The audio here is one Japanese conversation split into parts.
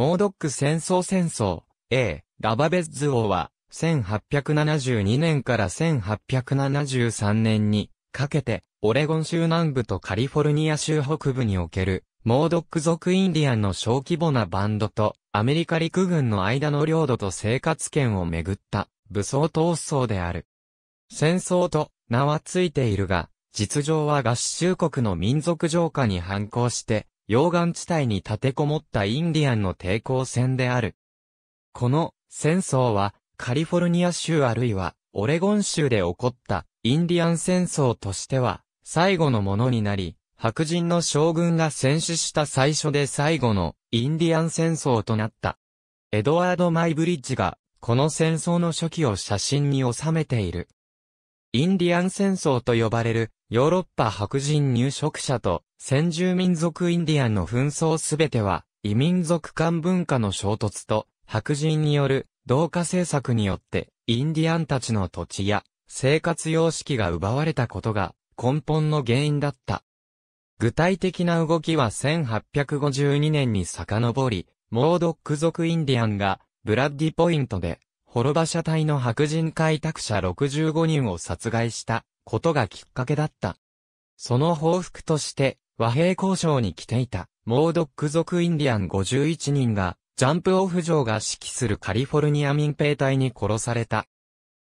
モードック戦争戦争、A、ラバベッズ王は、1872年から1873年にかけて、オレゴン州南部とカリフォルニア州北部における、モードック族インディアンの小規模なバンドと、アメリカ陸軍の間の領土と生活圏をめぐった、武装闘争である。戦争と名はついているが、実情は合衆国の民族浄化に反抗して、溶岩地帯に立てこもったインディアンの抵抗戦である。この戦争はカリフォルニア州あるいはオレゴン州で起こったインディアン戦争としては最後のものになり、白人の将軍が戦死した最初で最後のインディアン戦争となった。エドワード・マイブリッジがこの戦争の初期を写真に収めている。インディアン戦争と呼ばれるヨーロッパ白人入植者と先住民族インディアンの紛争すべては、異民族間文化の衝突と、白人による同化政策によって、インディアンたちの土地や生活様式が奪われたことが根本の原因だった。具体的な動きは1852年に遡り、モードック族インディアンが、ブラッディポイントで、滅場社隊の白人開拓者65人を殺害したことがきっかけだった。その報復として、和平交渉に来ていた、モードック族インディアン51人が、ジャンプオフ城が指揮するカリフォルニア民兵隊に殺された。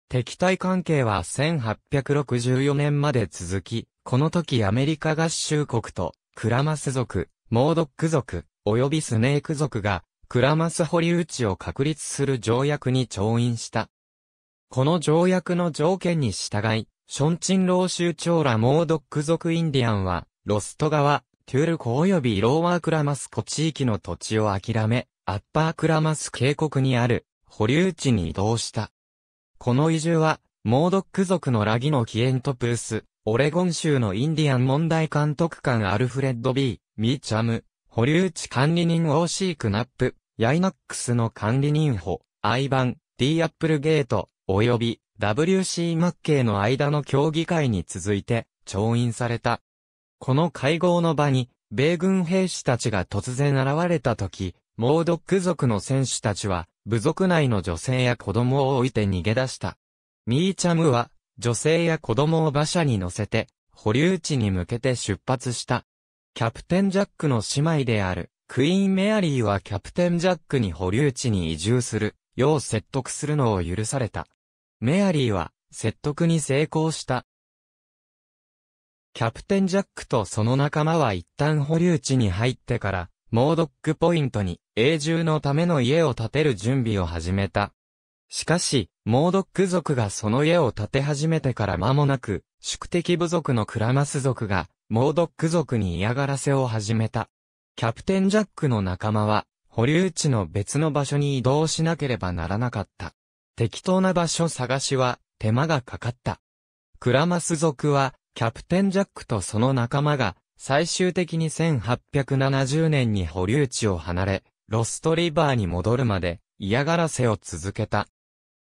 敵対関係は1864年まで続き、この時アメリカ合衆国と、クラマス族、モードック族、及びスネーク族が、クラマス堀内を確立する条約に調印した。この条約の条件に従い、ションチンー州長らモードック族インディアンは、ロスト川、トゥール湖及びローワークラマス湖地域の土地を諦め、アッパークラマス渓谷にある保留地に移動した。この移住は、モードック族のラギのキエントプース、オレゴン州のインディアン問題監督官アルフレッド・ B・ ミーチャム、保留地管理人 OC クナップ、ヤイナックスの管理人補、アイバン、D・ アップルゲート、及び WC・ マッケイの間の協議会に続いて、調印された。この会合の場に、米軍兵士たちが突然現れた時、モードック族の戦士たちは、部族内の女性や子供を置いて逃げ出した。ミーチャムは、女性や子供を馬車に乗せて、保留地に向けて出発した。キャプテンジャックの姉妹である、クイーンメアリーはキャプテンジャックに保留地に移住する、よう説得するのを許された。メアリーは、説得に成功した。キャプテンジャックとその仲間は一旦保留地に入ってから、モードックポイントに永住のための家を建てる準備を始めた。しかし、モードック族がその家を建て始めてから間もなく、宿敵部族のクラマス族が、モードック族に嫌がらせを始めた。キャプテンジャックの仲間は、保留地の別の場所に移動しなければならなかった。適当な場所探しは、手間がかかった。クラマス族は、キャプテン・ジャックとその仲間が、最終的に1870年に保留地を離れ、ロストリバーに戻るまで嫌がらせを続けた。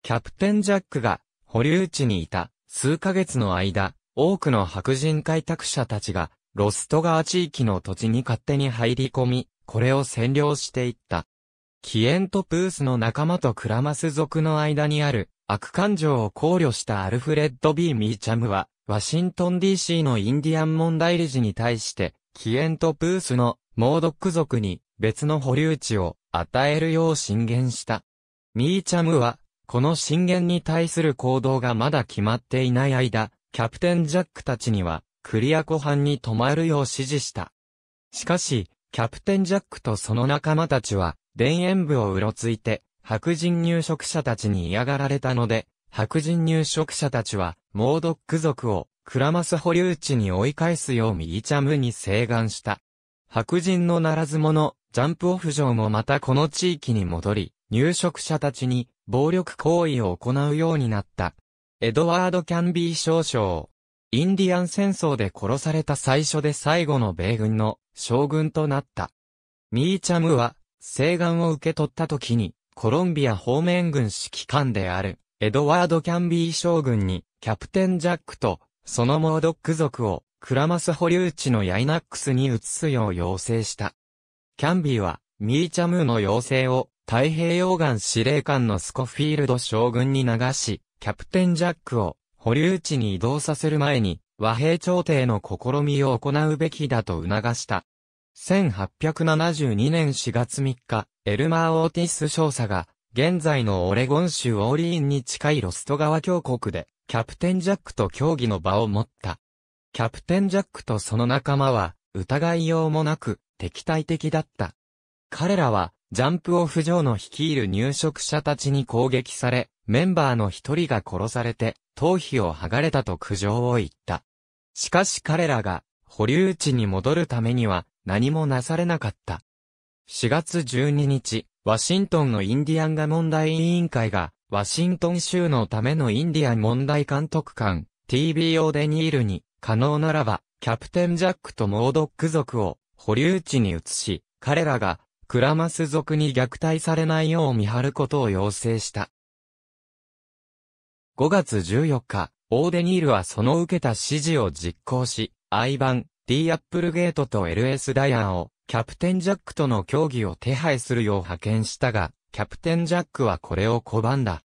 キャプテン・ジャックが保留地にいた数ヶ月の間、多くの白人開拓者たちがロスト川地域の土地に勝手に入り込み、これを占領していった。キエント・プースの仲間とクラマス族の間にある悪感情を考慮したアルフレッド・ B・ ミーチャムは、ワシントン DC のインディアン問題理事に対して、キエント・プースのモードック族に別の保留地を与えるよう進言した。ミーチャムは、この進言に対する行動がまだ決まっていない間、キャプテン・ジャックたちには、クリア湖畔に泊まるよう指示した。しかし、キャプテン・ジャックとその仲間たちは、田園部をうろついて、白人入植者たちに嫌がられたので、白人入植者たちは、モードック族を、クラマス保留地に追い返すようミーチャムに請願した。白人のならず者、ジャンプオフ城もまたこの地域に戻り、入植者たちに暴力行為を行うようになった。エドワード・キャンビー少将。インディアン戦争で殺された最初で最後の米軍の将軍となった。ミーチャムは、請願を受け取った時に、コロンビア方面軍指揮官である、エドワード・キャンビー将軍に、キャプテン・ジャックと、そのモードック族を、クラマス保留地のヤイナックスに移すよう要請した。キャンビーは、ミーチャムーの要請を、太平洋岸司令官のスコフィールド将軍に流し、キャプテン・ジャックを、保留地に移動させる前に、和平調停の試みを行うべきだと促した。1872年4月3日、エルマー・オーティス少佐が、現在のオレゴン州オーリーンに近いロスト川峡谷で、キャプテンジャックと競技の場を持った。キャプテンジャックとその仲間は、疑いようもなく、敵対的だった。彼らは、ジャンプオフ場の率いる入植者たちに攻撃され、メンバーの一人が殺されて、頭皮を剥がれたと苦情を言った。しかし彼らが、保留地に戻るためには、何もなされなかった。4月12日、ワシントンのインディアンが問題委員会が、ワシントン州のためのインディアン問題監督官、TBO デニールに、可能ならば、キャプテンジャックとモードック族を、保留地に移し、彼らが、クラマス族に虐待されないよう見張ることを要請した。5月14日、オーデニールはその受けた指示を実行し、I 版、D アップルゲートと LS ダイアンをキャプテン・ジャックとの協議を手配するよう派遣したが、キャプテン・ジャックはこれを拒んだ。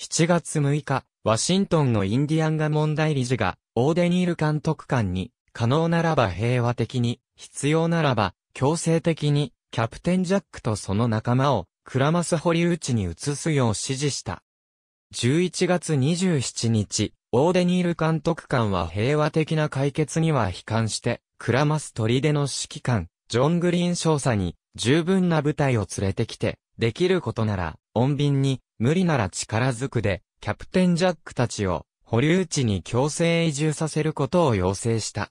7月6日、ワシントンのインディアンガ問題理事が、オーデニール監督官に、可能ならば平和的に、必要ならば、強制的に、キャプテン・ジャックとその仲間を、クラマス堀内に移すよう指示した。11月27日、オーデニール監督官は平和的な解決には悲観して、クラマス砦の指揮官、ジョン・グリーン少佐に十分な部隊を連れてきて、できることなら、穏便に、無理なら力ずくで、キャプテン・ジャックたちを、保留地に強制移住させることを要請した。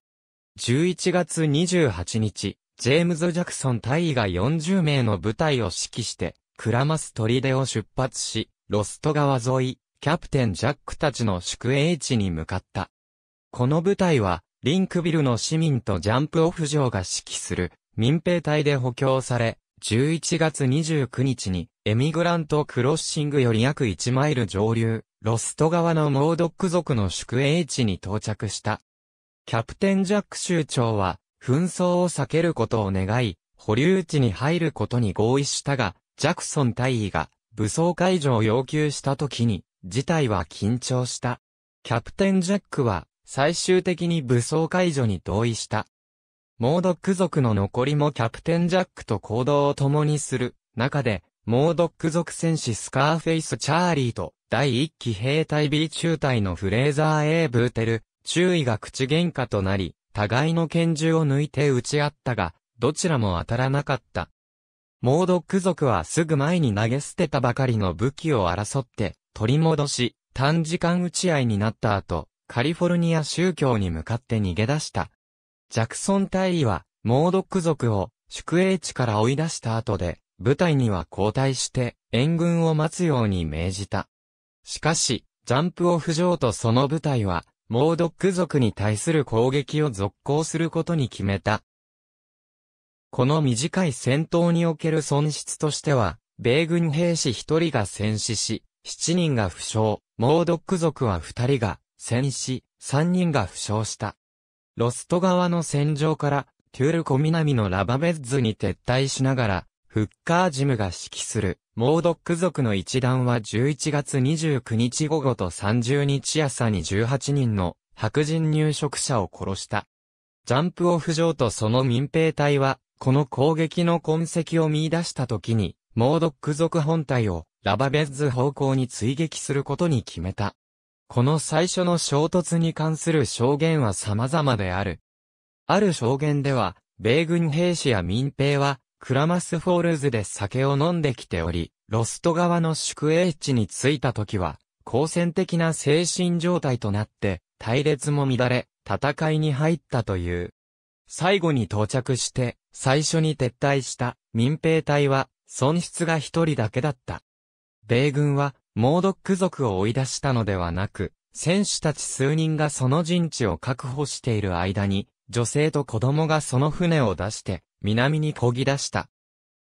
11月28日、ジェームズ・ジャクソン大尉が40名の部隊を指揮して、クラマス砦を出発し、ロスト川沿い、キャプテン・ジャックたちの宿営地に向かった。この部隊は、リンクビルの市民とジャンプオフ城が指揮する、民兵隊で補強され、11月29日に、エミグラントクロッシングより約1マイル上流、ロスト川のモードック族の宿営地に到着した。キャプテン・ジャック州長は、紛争を避けることを願い、保留地に入ることに合意したが、ジャクソン大尉が武装解除を要求した時に、事態は緊張した。キャプテン・ジャックは、最終的に武装解除に同意した。モードック族の残りもキャプテンジャックと行動を共にする中で、モードック族戦士スカーフェイス・チャーリーと第一期兵隊 B 中隊のフレーザー・ A ブーテル、注意が口喧嘩となり、互いの拳銃を抜いて撃ち合ったが、どちらも当たらなかった。モードック族はすぐ前に投げ捨てたばかりの武器を争って、取り戻し、短時間打ち合いになった後、カリフォルニア宗教に向かって逃げ出した。ジャクソン大尉は、モードック族を宿営地から追い出した後で、部隊には交代して援軍を待つように命じた。しかし、ジャンプオフ上とその部隊は、モードック族に対する攻撃を続行することに決めた。この短い戦闘における損失としては、米軍兵士1人が戦死し、7人が負傷、モードック族は2人が戦死、3人が負傷した。ロスト側の戦場からトゥルコ南のラバベッズに撤退しながら、フッカージムが指揮する、モードック族の一団は11月29日午後と30日朝に18人の白人入植者を殺した。ジャンプオフ上とその民兵隊は、この攻撃の痕跡を見出した時に、モードック族本体をラバベッズ方向に追撃することに決めた。この最初の衝突に関する証言は様々である。ある証言では、米軍兵士や民兵は、クラマスフォールズで酒を飲んできており、ロスト側の宿営地に着いた時は、好戦的な精神状態となって、隊列も乱れ、戦いに入ったという。最後に到着して、最初に撤退した民兵隊は、損失が一人だけだった。米軍は、モードック族を追い出したのではなく、選手たち数人がその陣地を確保している間に、女性と子供がその船を出して、南に漕ぎ出した。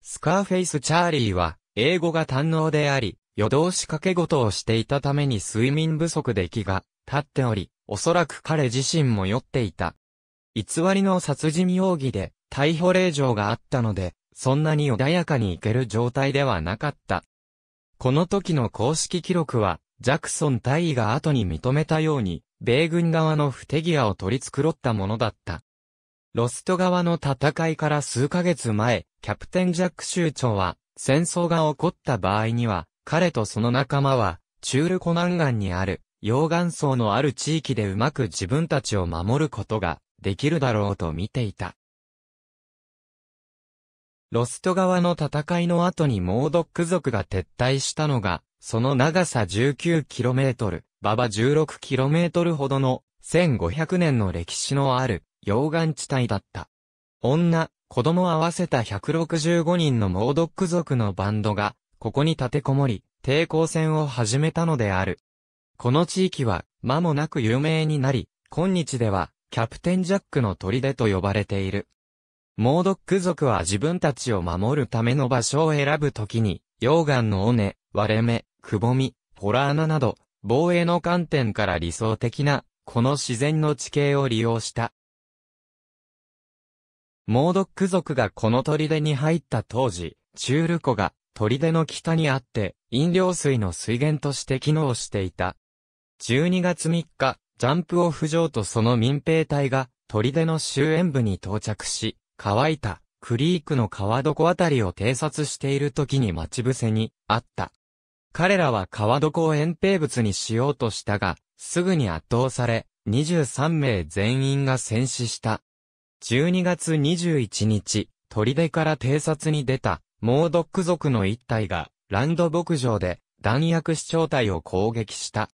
スカーフェイス・チャーリーは、英語が堪能であり、夜通し掛け事をしていたために睡眠不足で気が立っており、おそらく彼自身も酔っていた。偽りの殺人容疑で逮捕令状があったので、そんなに穏やかに行ける状態ではなかった。この時の公式記録は、ジャクソン大尉が後に認めたように、米軍側の不手際を取り繕ったものだった。ロスト側の戦いから数ヶ月前、キャプテン・ジャック州長は、戦争が起こった場合には、彼とその仲間は、チュールコナンガンにある、溶岩層のある地域でうまく自分たちを守ることが、できるだろうと見ていた。ロスト側の戦いの後にモードック族が撤退したのが、その長さ 19km、馬場 16km ほどの1500年の歴史のある溶岩地帯だった。女、子供合わせた165人のモードック族のバンドが、ここに立てこもり、抵抗戦を始めたのである。この地域は、間もなく有名になり、今日では、キャプテンジャックの砦と呼ばれている。モードック族は自分たちを守るための場所を選ぶときに、溶岩の尾根、割れ目、くぼみ、ホラー穴など、防衛の観点から理想的な、この自然の地形を利用した。モードック族がこの砦に入った当時、チュール湖が砦の北にあって、飲料水の水源として機能していた。12月3日、ジャンプオフ場とその民兵隊が、砦の終焉部に到着し、乾いた、クリークの川床あたりを偵察している時に待ち伏せに、あった。彼らは川床を遠平物にしようとしたが、すぐに圧倒され、23名全員が戦死した。12月21日、砦から偵察に出た、モードック族の一隊が、ランド牧場で、弾薬視聴隊を攻撃した。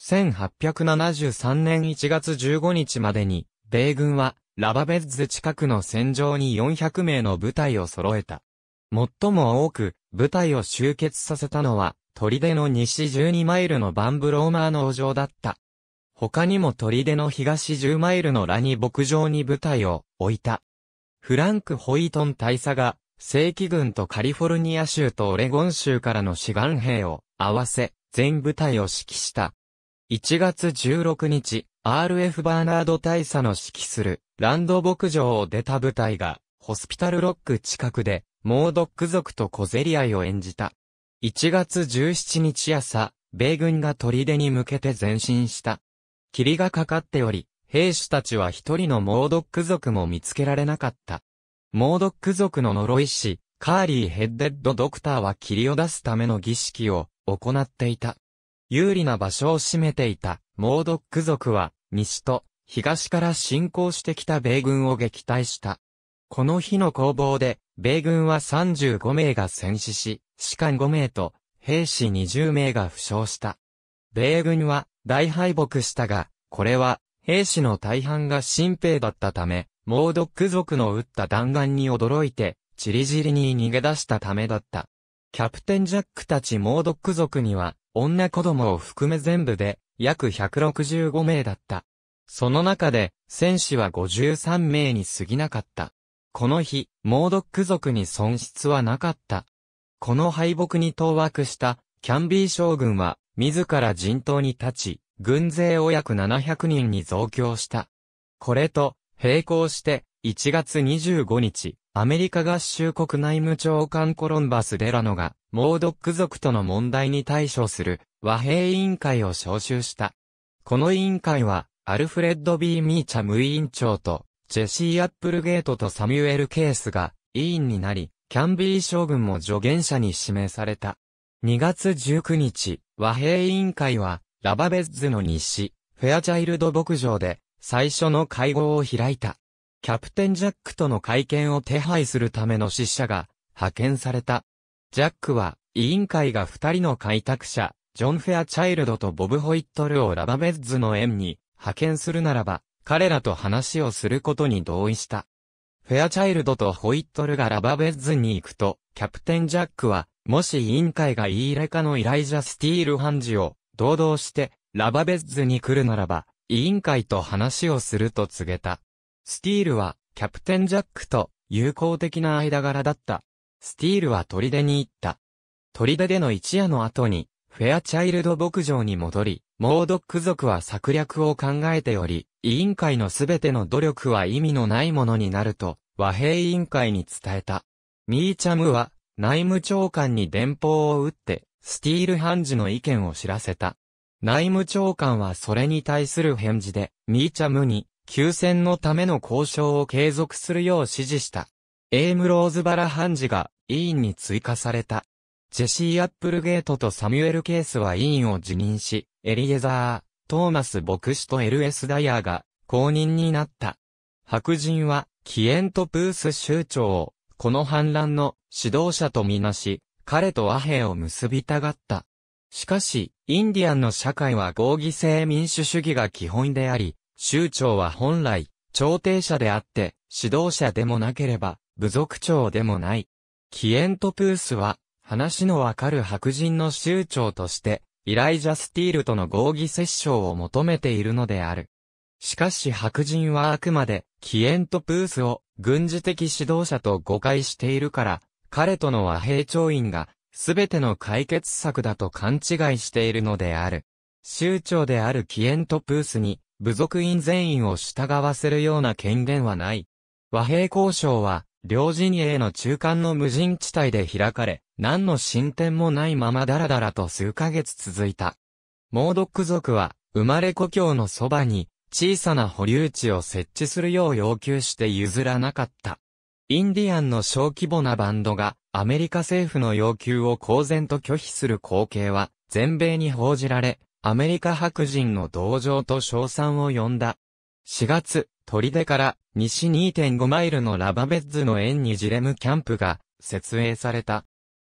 1873年1月15日までに、米軍は、ラバベッズ近くの戦場に400名の部隊を揃えた。最も多く、部隊を集結させたのは、砦の西12マイルのバンブローマー農場だった。他にも砦の東10マイルのラニ牧場に部隊を置いた。フランク・ホイトン大佐が、正規軍とカリフォルニア州とオレゴン州からの志願兵を合わせ、全部隊を指揮した1月16日、RF バーナード大佐の指揮するランド牧場を出た部隊が、ホスピタルロック近くで、モードック族と小競り合いを演じた。1月17日朝、米軍が砦に向けて前進した。霧がかかっており、兵士たちは一人のモードック族も見つけられなかった。モードック族の呪い師、カーリー・ヘッデッド・ドクターは霧を出すための儀式を行っていた。有利な場所を占めていたモードック族は西と東から侵攻してきた米軍を撃退した。この日の攻防で米軍は35名が戦死し、士官5名と兵士20名が負傷した。米軍は大敗北したが、これは兵士の大半が新兵だったため、モードック族の撃った弾丸に驚いて、チリジリに逃げ出したためだった。キャプテンジャックたちモードック族には、女子供を含め全部で、約165名だった。その中で、戦士は53名に過ぎなかった。この日、モードック族に損失はなかった。この敗北に当惑した、キャンビー将軍は、自ら陣頭に立ち、軍勢を約700人に増強した。これと、並行して、1月25日、アメリカ合衆国内務長官コロンバス・デラノが、モードック族との問題に対処する和平委員会を招集した。この委員会は、アルフレッド・ B・ ミーチャム委員長と、ジェシー・アップルゲートとサミュエル・ケースが委員になり、キャンビー将軍も助言者に指名された。2月19日、和平委員会は、ラバベッズの西、フェアチャイルド牧場で、最初の会合を開いた。キャプテン・ジャックとの会見を手配するための使者が派遣された。ジャックは、委員会が二人の開拓者、ジョン・フェアチャイルドとボブ・ホイットルをラバベッズの園に派遣するならば、彼らと話をすることに同意した。フェアチャイルドとホイットルがラバベッズに行くと、キャプテン・ジャックは、もし委員会がイーレカのイライジャ・スティール・ハンジを、堂々して、ラバベッズに来るならば、委員会と話をすると告げた。スティールは、キャプテンジャックと友好的な間柄だった。スティールは砦に行った。砦での一夜の後に、フェアチャイルド牧場に戻り、モードック族は策略を考えており、委員会のすべての努力は意味のないものになると、和平委員会に伝えた。ミーチャムは、内務長官に電報を打って、スティール判事の意見を知らせた。内務長官はそれに対する返事で、ミーチャムに、休戦のための交渉を継続するよう指示した。エーム・ローズバラ判事が委員に追加された。ジェシー・アップルゲートとサミュエル・ケースは委員を辞任し、エリエザー、トーマス牧師と L.S. ダイヤーが公認になった。白人は、キエント・プース州長を、この反乱の指導者とみなし、彼と和平を結びたがった。しかし、インディアンの社会は合議制民主主義が基本であり、州長は本来、朝廷者であって、指導者でもなければ、部族長でもない。キエントプースは、話のわかる白人の州長として、イライジャ・スティールとの合議折衝を求めているのである。しかし白人はあくまで、キエントプースを軍事的指導者と誤解しているから、彼との和平調印が、すべての解決策だと勘違いしているのである。州長であるキエントプースに、部族員全員を従わせるような権限はない。和平交渉は、両陣営の中間の無人地帯で開かれ、何の進展もないままだらだらと数ヶ月続いた。モードック族は、生まれ故郷のそばに、小さな保留地を設置するよう要求して譲らなかった。インディアンの小規模なバンドが、アメリカ政府の要求を公然と拒否する光景は、全米に報じられ、アメリカ白人の同情と称賛を呼んだ。4月、砦から西2.5マイルのラバベッズの園にジレムキャンプが設営された。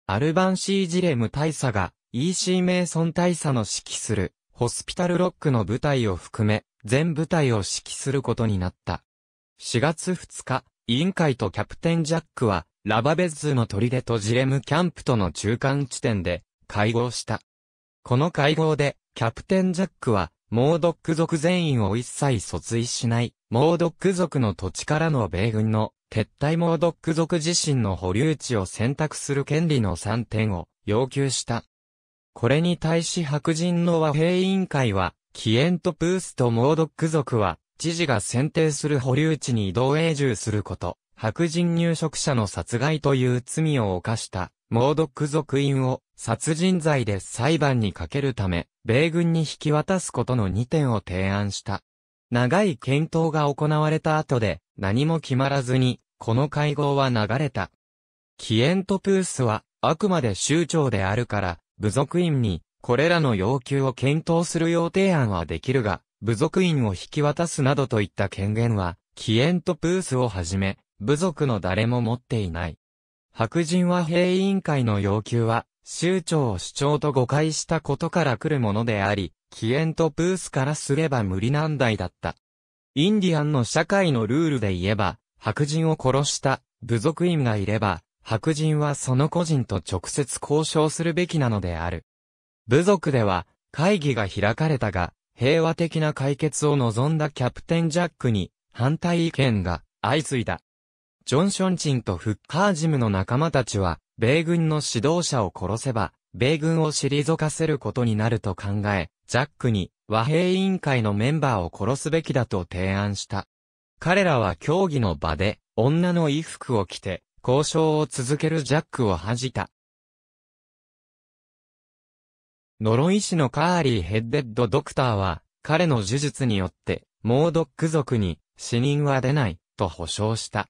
アルバンシー・ジレム大佐が E.C. メイソン大佐の指揮するホスピタルロックの部隊を含め全部隊を指揮することになった。4月2日、委員会とキャプテン・ジャックはラバベッズの砦とジレムキャンプとの中間地点で会合した。この会合でキャプテン・ジャックは、モードック族全員を一切訴追しない、モードック族の土地からの米軍の撤退モードック族自身の保留地を選択する権利の3点を要求した。これに対し白人の和平委員会は、キエント・プースとモードック族は、知事が選定する保留地に移動永住すること、白人入植者の殺害という罪を犯した、モードック族員を殺人罪で裁判にかけるため、米軍に引き渡すことの2点を提案した。長い検討が行われた後で何も決まらずに、この会合は流れた。キエントプースは、あくまで州長であるから、部族員に、これらの要求を検討するよう提案はできるが、部族員を引き渡すなどといった権限は、キエントプースをはじめ、部族の誰も持っていない。白人は兵委員会の要求は、州長を主張と誤解したことから来るものであり、起エとプースからすれば無理難題だった。インディアンの社会のルールで言えば、白人を殺した部族員がいれば、白人はその個人と直接交渉するべきなのである。部族では、会議が開かれたが、平和的な解決を望んだキャプテンジャックに、反対意見が相次いだ。ジョン・ションチンとフッカージムの仲間たちは、米軍の指導者を殺せば、米軍を退かせることになると考え、ジャックに和平委員会のメンバーを殺すべきだと提案した。彼らは協議の場で、女の衣服を着て、交渉を続けるジャックを恥じた。呪い師のカーリー・ヘッデッド・ドクターは、彼の呪術によって、モードック族に死人は出ない、と保証した。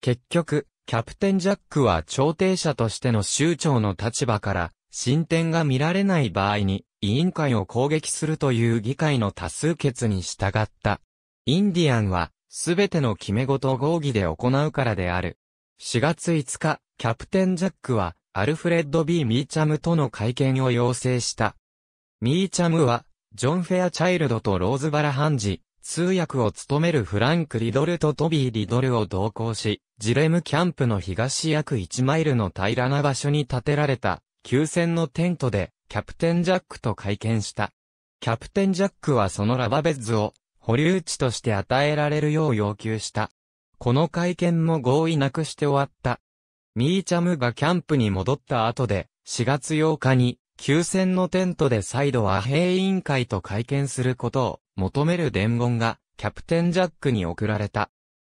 結局、キャプテン・ジャックは調停者としての州長の立場から、進展が見られない場合に、委員会を攻撃するという議会の多数決に従った。インディアンは、すべての決め事を合議で行うからである。4月5日、キャプテン・ジャックは、アルフレッド・ B・ ミーチャムとの会見を要請した。ミーチャムは、ジョン・フェアチャイルドとローズバラ・ハンジ、通訳を務めるフランク・リドルとトビー・リドルを同行し、ジレムキャンプの東約1マイルの平らな場所に建てられた、休戦のテントで、キャプテン・ジャックと会見した。キャプテン・ジャックはそのラバベッズを、保留地として与えられるよう要求した。この会見も合意なくして終わった。ミーチャムがキャンプに戻った後で、4月8日に、休戦のテントで再度和平委員会と会見することを求める伝言がキャプテン・ジャックに送られた。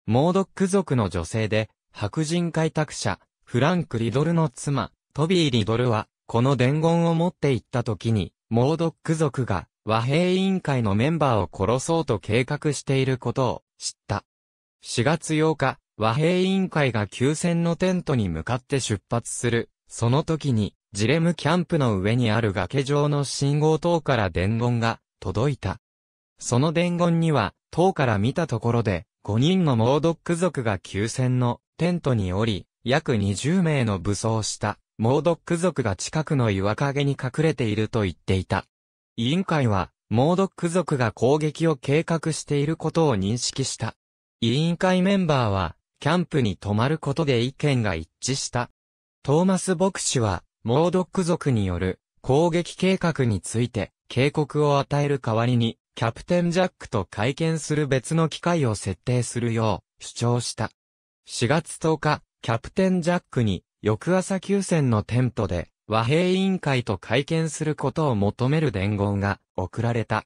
モードック族の女性で、白人開拓者、フランク・リドルの妻、トビー・リドルは、この伝言を持って行った時に、モードック族が和平委員会のメンバーを殺そうと計画していることを知った。4月8日、和平委員会が休戦のテントに向かって出発する。その時に、ジレムキャンプの上にある崖上の信号塔から伝言が届いた。その伝言には、塔から見たところで、5人のモードック族が急戦のテントにおり、約20名の武装したモードック族が近くの岩陰に隠れていると言っていた。委員会は、モードック族が攻撃を計画していることを認識した。委員会メンバーは、キャンプに泊まることで意見が一致した。トーマス牧師は、モードック族による攻撃計画について警告を与える代わりに、キャプテンジャックと会見する別の機会を設定するよう主張した。4月10日、キャプテンジャックに翌朝休戦のテントで和平委員会と会見することを求める伝言が送られた。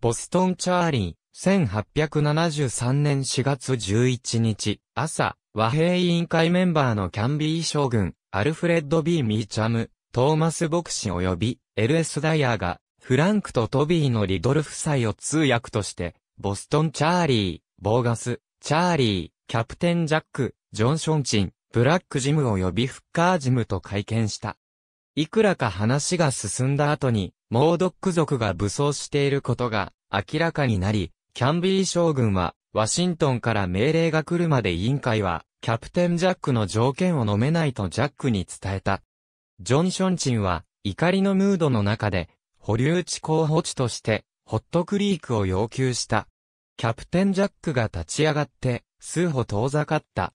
ボストン・チャーリー、1873年4月11日、朝、和平委員会メンバーのキャンビー将軍、アルフレッド・ B・ ミーチャム、トーマス牧師及び、LS ダイヤーが、フランクとトビーのリドル夫妻を通訳として、ボストン・チャーリー、ボーガス、チャーリー、キャプテン・ジャック、ジョン・ションチン、ブラック・ジム及びフッカー・ジムと会見した。いくらか話が進んだ後に、モードック族が武装していることが明らかになり、キャンビー将軍は、ワシントンから命令が来るまで委員会は、キャプテン・ジャックの条件を飲めないとジャックに伝えた。ジョン・ションチンは、怒りのムードの中で、保留地候補地として、ホットクリークを要求した。キャプテンジャックが立ち上がって、数歩遠ざかった。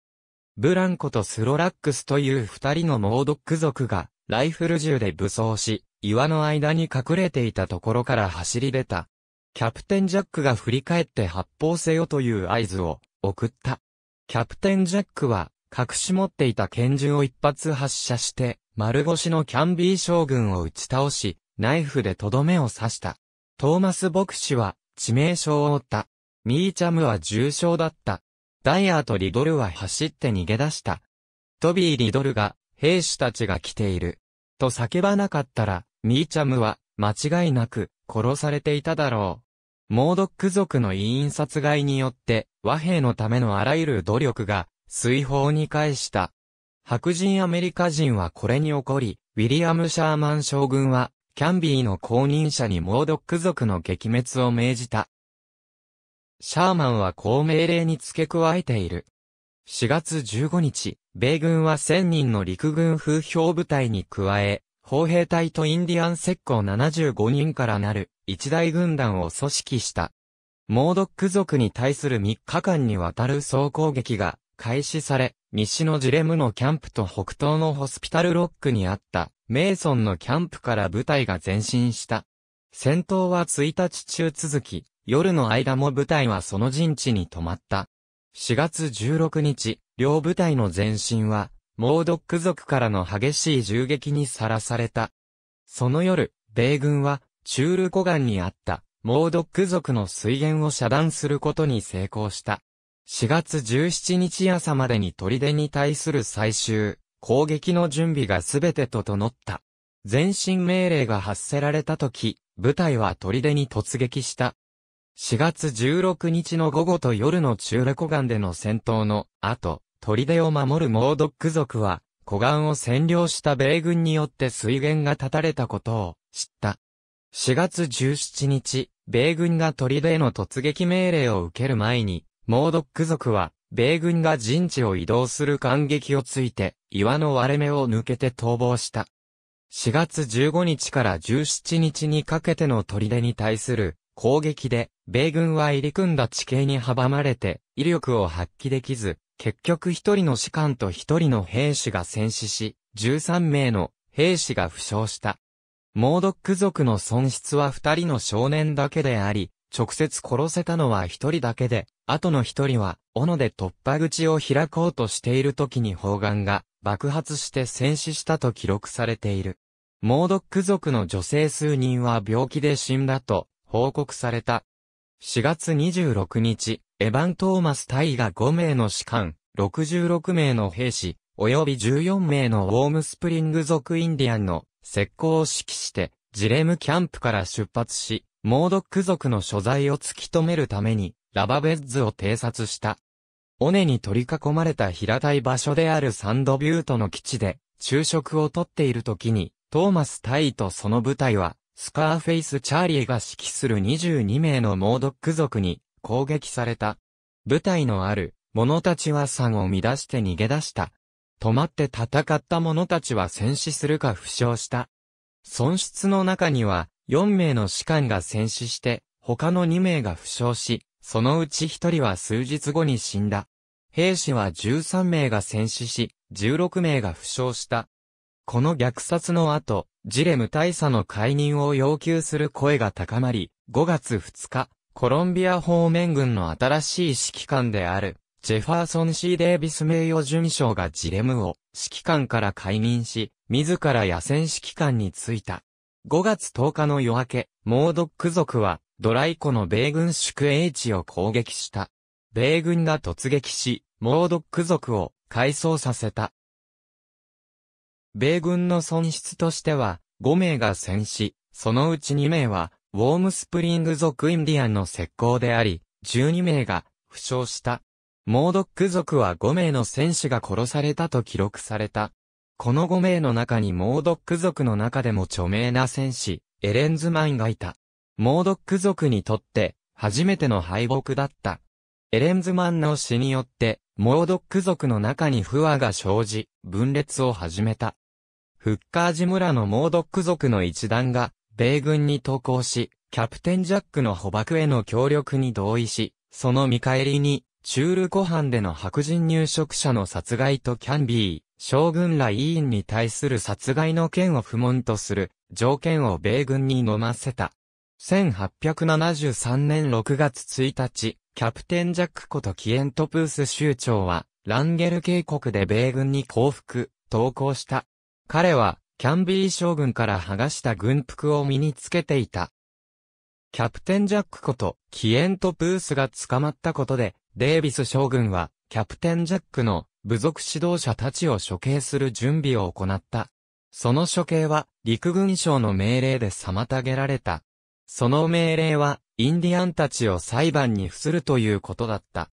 ブランコとスロラックスという二人の猛毒族が、ライフル銃で武装し、岩の間に隠れていたところから走り出た。キャプテンジャックが振り返って発砲せよという合図を送った。キャプテンジャックは、隠し持っていた拳銃を一発発射して、丸腰のキャンビー将軍を打ち倒し、ナイフでとどめを刺した。トーマス牧師は致命傷を負った。ミーチャムは重傷だった。ダイヤーとリドルは走って逃げ出した。トビー・リドルが、兵士たちが来ている。と叫ばなかったら、ミーチャムは、間違いなく、殺されていただろう。モードック族の委員殺害によって、和平のためのあらゆる努力が、水泡に返した。白人アメリカ人はこれに起こり、ウィリアム・シャーマン将軍は、キャンビーの後任者にモードック族の撃滅を命じた。シャーマンはこう命令に付け加えている。4月15日、米軍は1000人の陸軍風評部隊に加え、砲兵隊とインディアン石膏75人からなる一大軍団を組織した。モードック族に対する3日間にわたる総攻撃が開始され、西のジレムのキャンプと北東のホスピタルロックにあった、メイソンのキャンプから部隊が前進した。戦闘は1日中続き、夜の間も部隊はその陣地に止まった。4月16日、両部隊の前進は、モードック族からの激しい銃撃にさらされた。その夜、米軍は、チュール湖岸にあった、モードック族の水源を遮断することに成功した。4月17日朝までに砦に対する最終、攻撃の準備がすべて整った。前進命令が発せられた時、部隊は砦に突撃した。4月16日の午後と夜の中レコガンでの戦闘の後、砦を守るモードック族は、湖岸を占領した米軍によって水源が断たれたことを知った。4月17日、米軍が砦への突撃命令を受ける前に、モードック族は、米軍が陣地を移動する感激をついて、岩の割れ目を抜けて逃亡した。4月15日から17日にかけての砦に対する攻撃で、米軍は入り組んだ地形に阻まれて、威力を発揮できず、結局一人の士官と一人の兵士が戦死し、13名の兵士が負傷した。モードック族の損失は二人の少年だけであり、直接殺せたのは一人だけで、あとの一人は、斧で突破口を開こうとしている時に砲丸が爆発して戦死したと記録されている。モードック族の女性数人は病気で死んだと報告された。4月26日、エヴァン・トーマス大が5名の士官、66名の兵士、及び14名のウォームスプリング族インディアンの石膏を指揮して、ジレムキャンプから出発し、モードック族の所在を突き止めるために、ラバベッズを偵察した。尾根に取り囲まれた平たい場所であるサンドビュートの基地で、昼食をとっている時に、トーマス大尉とその部隊は、スカーフェイス・チャーリーが指揮する22名のモードック族に攻撃された。部隊のある者たちは山を乱して逃げ出した。止まって戦った者たちは戦死するか負傷した。損失の中には、4名の士官が戦死して、他の2名が負傷し、そのうち1人は数日後に死んだ。兵士は13名が戦死し、16名が負傷した。この虐殺の後、ジレム大佐の解任を要求する声が高まり、5月2日、コロンビア方面軍の新しい指揮官である、ジェファーソン・シー・デイビス名誉務将がジレムを指揮官から解任し、自ら野戦指揮官に就いた。5月10日の夜明け、モードック族は、ドライ湖の米軍宿営地を攻撃した。米軍が突撃し、モードック族を改装させた。米軍の損失としては、5名が戦死、そのうち2名は、ウォームスプリング族インディアンの石膏であり、12名が負傷した。モードック族は5名の戦士が殺されたと記録された。この5名の中にモードック族の中でも著名な戦士、エレンズマンがいた。モードック族にとって、初めての敗北だった。エレンズマンの死によって、モードック族の中に不和が生じ、分裂を始めた。フッカージ村のモードック族の一団が、米軍に投降し、キャプテンジャックの捕獲への協力に同意し、その見返りに、チュール湖畔での白人入植者の殺害とキャンビー、将軍ら委員に対する殺害の件を不問とする条件を米軍に飲ませた。1873年6月1日、キャプテン・ジャックことキエント・プース州長は、ランゲル渓谷で米軍に降伏、投降した。彼は、キャンビー将軍から剥がした軍服を身につけていた。キャプテン・ジャックこと、キエント・プースが捕まったことで、デイビス将軍は、キャプテン・ジャックの部族指導者たちを処刑する準備を行った。その処刑は陸軍省の命令で妨げられた。その命令はインディアンたちを裁判に付するということだった。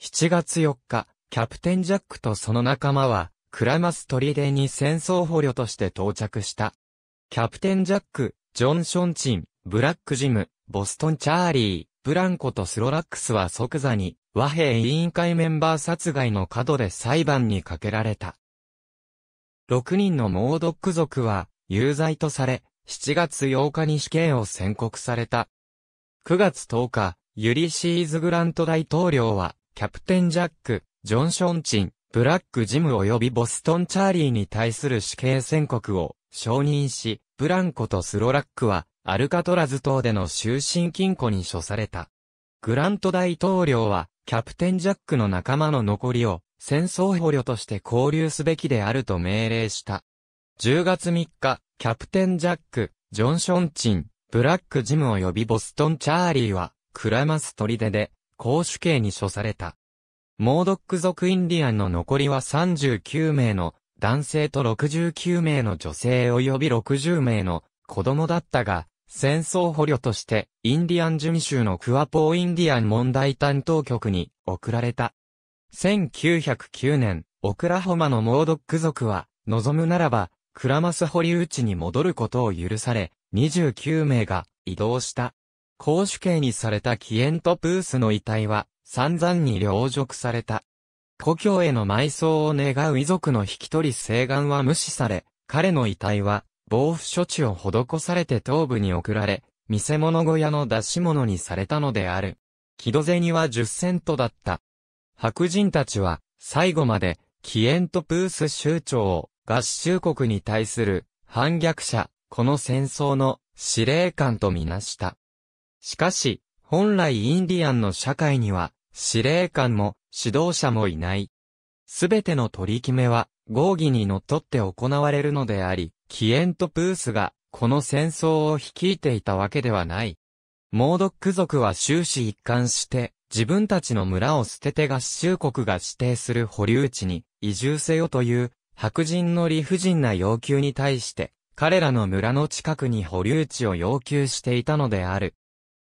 7月4日、キャプテンジャックとその仲間はクラマストリデに戦争捕虜として到着した。キャプテンジャック、ジョン・ションチン、ブラック・ジム、ボストン・チャーリー、ブランコとスロラックスは即座に和平委員会メンバー殺害の角で裁判にかけられた。6人の猛毒族は有罪とされ、7月8日に死刑を宣告された。9月10日、ユリシーズ・グラント大統領は、キャプテン・ジャック、ジョン・ションチン、ブラック・ジム及びボストン・チャーリーに対する死刑宣告を承認し、ブランコとスロラックは、アルカトラズ島での終身禁錮に処された。グラント大統領は、キャプテンジャックの仲間の残りを戦争捕虜として交流すべきであると命令した。10月3日、キャプテンジャック、ジョン・ションチン、ブラック・ジム及びボストン・チャーリーは、クラマス砦で、公主刑に処された。モードック族インディアンの残りは39名の男性と69名の女性及び60名の子供だったが、戦争捕虜として、インディアンミ州のクワポーインディアン問題担当局に送られた。1909年、オクラホマのモードック族は、望むならば、クラマス堀内に戻ることを許され、29名が移動した。公主刑にされたキエント・プースの遺体は、散々に凌辱された。故郷への埋葬を願う遺族の引き取り請願は無視され、彼の遺体は、防腐処置を施されて頭部に送られ、見せ物小屋の出し物にされたのである。木戸銭は10セントだった。白人たちは、最後まで、キエントプース州長を、合衆国に対する、反逆者、この戦争の、司令官とみなした。しかし、本来インディアンの社会には、司令官も、指導者もいない。すべての取り決めは、合議にのっとって行われるのであり、キエントプースが、この戦争を率いていたわけではない。モードック族は終始一貫して、自分たちの村を捨てて合衆国が指定する保留地に移住せよという白人の理不尽な要求に対して彼らの村の近くに保留地を要求していたのである。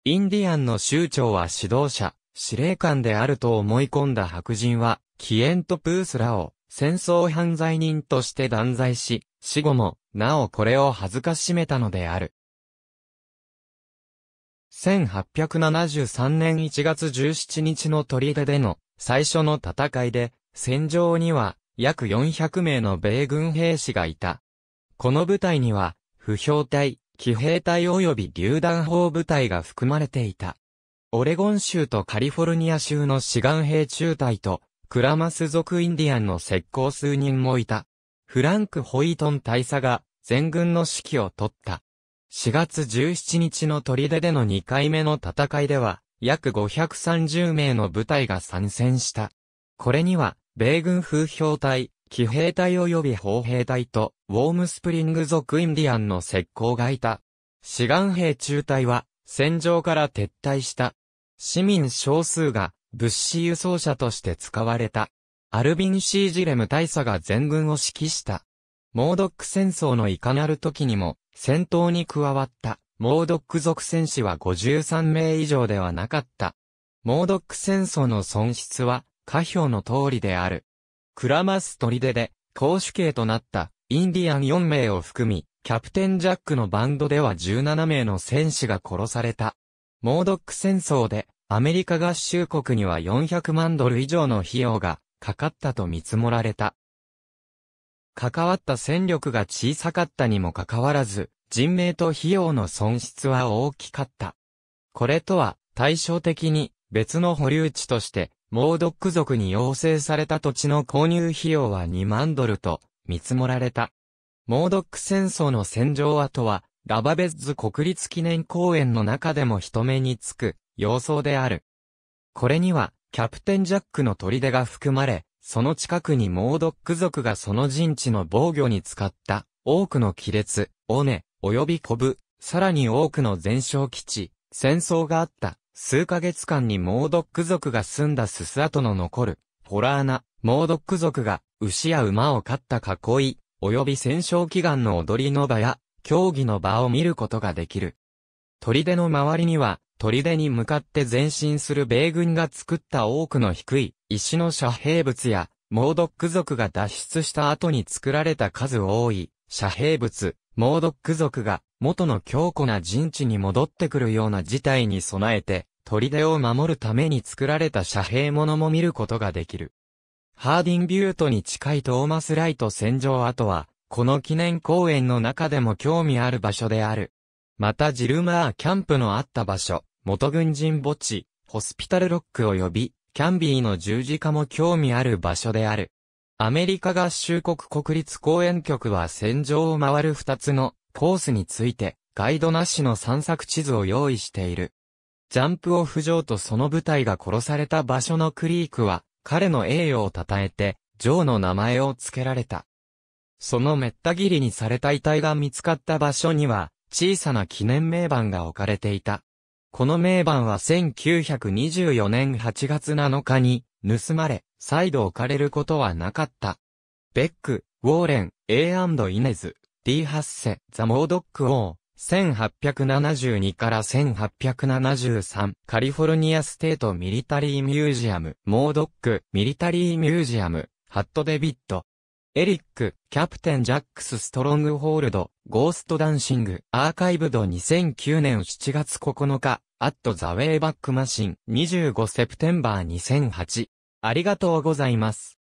インディアンの州長は指導者、司令官であると思い込んだ白人はキエント・プースらを戦争犯罪人として断罪し、死後もなおこれを恥ずかしめたのである。1873年1月17日の砦での最初の戦いで、戦場には約400名の米軍兵士がいた。この部隊には、不評隊、騎兵隊及び榴弾砲部隊が含まれていた。オレゴン州とカリフォルニア州の志願兵中隊と、クラマス族インディアンの石膏数人もいた。フランク・ホイトン大佐が全軍の指揮を取った。4月17日の砦での2回目の戦いでは、約530名の部隊が参戦した。これには、米軍風評隊、騎兵隊及び砲兵隊と、ウォームスプリング族インディアンの石膏がいた。志願兵中隊は、戦場から撤退した。市民少数が、物資輸送車として使われた。アルビン・シージレム大佐が全軍を指揮した。モードック戦争のいかなる時にも、戦闘に加わった、モードック族戦士は53名以上ではなかった。モードック戦争の損失は、下表の通りである。クラマス砦で、公主刑となった、インディアン4名を含み、キャプテン・ジャックのバンドでは17名の戦士が殺された。モードック戦争で、アメリカ合衆国には400万ドル以上の費用がかかったと見積もられた。関わった戦力が小さかったにもかかわらず、人命と費用の損失は大きかった。これとは、対照的に、別の保留地として、モードック族に要請された土地の購入費用は2万ドルと、見積もられた。モードック戦争の戦場跡は、ラバベッズ国立記念公園の中でも人目につく、様相である。これには、キャプテンジャックの砦が含まれ、その近くにモードック族がその陣地の防御に使った多くの亀裂、尾根、及びコブ、さらに多くの前哨基地、戦争があった数ヶ月間にモードック族が住んだすす跡の残るポラーナ、モードック族が牛や馬を飼った囲い、及び戦勝祈願の踊りの場や競技の場を見ることができる。砦の周りには砦に向かって前進する米軍が作った多くの低い石の遮蔽物や、モードック族が脱出した後に作られた数多い遮蔽物、モードック族が元の強固な陣地に戻ってくるような事態に備えて、砦を守るために作られた遮蔽物も見ることができる。ハーディンビュートに近いトーマスライト戦場跡は、この記念公園の中でも興味ある場所である。またジルマーキャンプのあった場所、元軍人墓地、ホスピタルロック及び、キャンビーの十字架も興味ある場所である。アメリカ合衆国国立公園局は戦場を回る二つのコースについて、ガイドなしの散策地図を用意している。ジャンプオフ上とその部隊が殺された場所のクリークは、彼の栄誉を称えて、ジョーの名前を付けられた。そのめった切りにされた遺体が見つかった場所には、小さな記念名板が置かれていた。この名盤は1924年8月7日に盗まれ、再度置かれることはなかった。ベック、ウォーレン、A& イネズ、D・ ハッセ、ザ・モードック・ー、1872から1873カリフォルニアステートミリタリーミュージアム、モードック、ミリタリーミュージアム、ハット・デビット、エリック、キャプテン・ジャックス・ストロングホールド、ゴースト・ダンシング、アーカイブド2009年7月9日、アットザウェイバックマシン25セプテンバー2008。ありがとうございます。